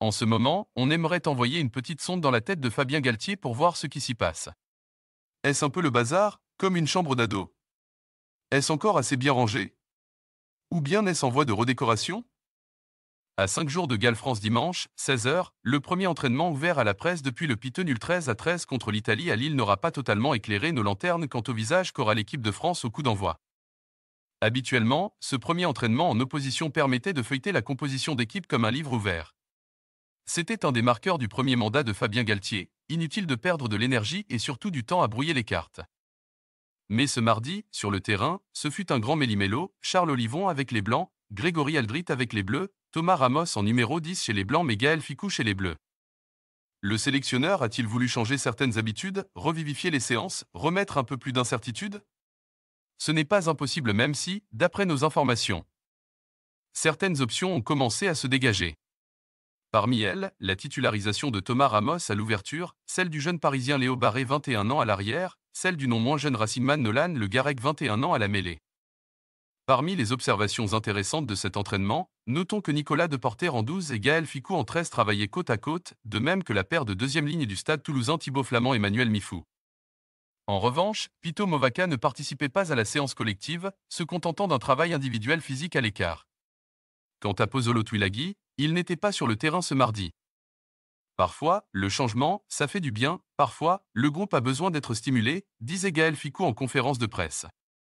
En ce moment, on aimerait envoyer une petite sonde dans la tête de Fabien Galtier pour voir ce qui s'y passe. Est-ce un peu le bazar, comme une chambre d'ado Est-ce encore assez bien rangé Ou bien est-ce en voie de redécoration à 5 jours de Galles-France dimanche, 16h, le premier entraînement ouvert à la presse depuis le Nul 13 à 13 contre l'Italie à Lille n'aura pas totalement éclairé nos lanternes quant au visage qu'aura l'équipe de France au coup d'envoi. Habituellement, ce premier entraînement en opposition permettait de feuilleter la composition d'équipe comme un livre ouvert. C'était un des marqueurs du premier mandat de Fabien Galtier, inutile de perdre de l'énergie et surtout du temps à brouiller les cartes. Mais ce mardi, sur le terrain, ce fut un grand méli Charles Olivon avec les Blancs, Grégory Aldrit avec les Bleus, Thomas Ramos en numéro 10 chez les Blancs mais Gaël Ficou chez les Bleus. Le sélectionneur a-t-il voulu changer certaines habitudes, revivifier les séances, remettre un peu plus d'incertitude Ce n'est pas impossible même si, d'après nos informations, certaines options ont commencé à se dégager. Parmi elles, la titularisation de Thomas Ramos à l'ouverture, celle du jeune Parisien Léo Barré 21 ans à l'arrière, celle du non moins jeune Racingman Nolan Le Garec 21 ans à la mêlée. Parmi les observations intéressantes de cet entraînement, notons que Nicolas Deporter en 12 et Gaël Ficou en 13 travaillaient côte à côte, de même que la paire de deuxième ligne du stade toulousain Thibaut Flamand Emmanuel Mifou. En revanche, Pito Movaca ne participait pas à la séance collective, se contentant d'un travail individuel physique à l'écart. Quant à Pozzolo Twilagi, il n'était pas sur le terrain ce mardi. Parfois, le changement, ça fait du bien, parfois, le groupe a besoin d'être stimulé, disait Gaël Ficou en conférence de presse.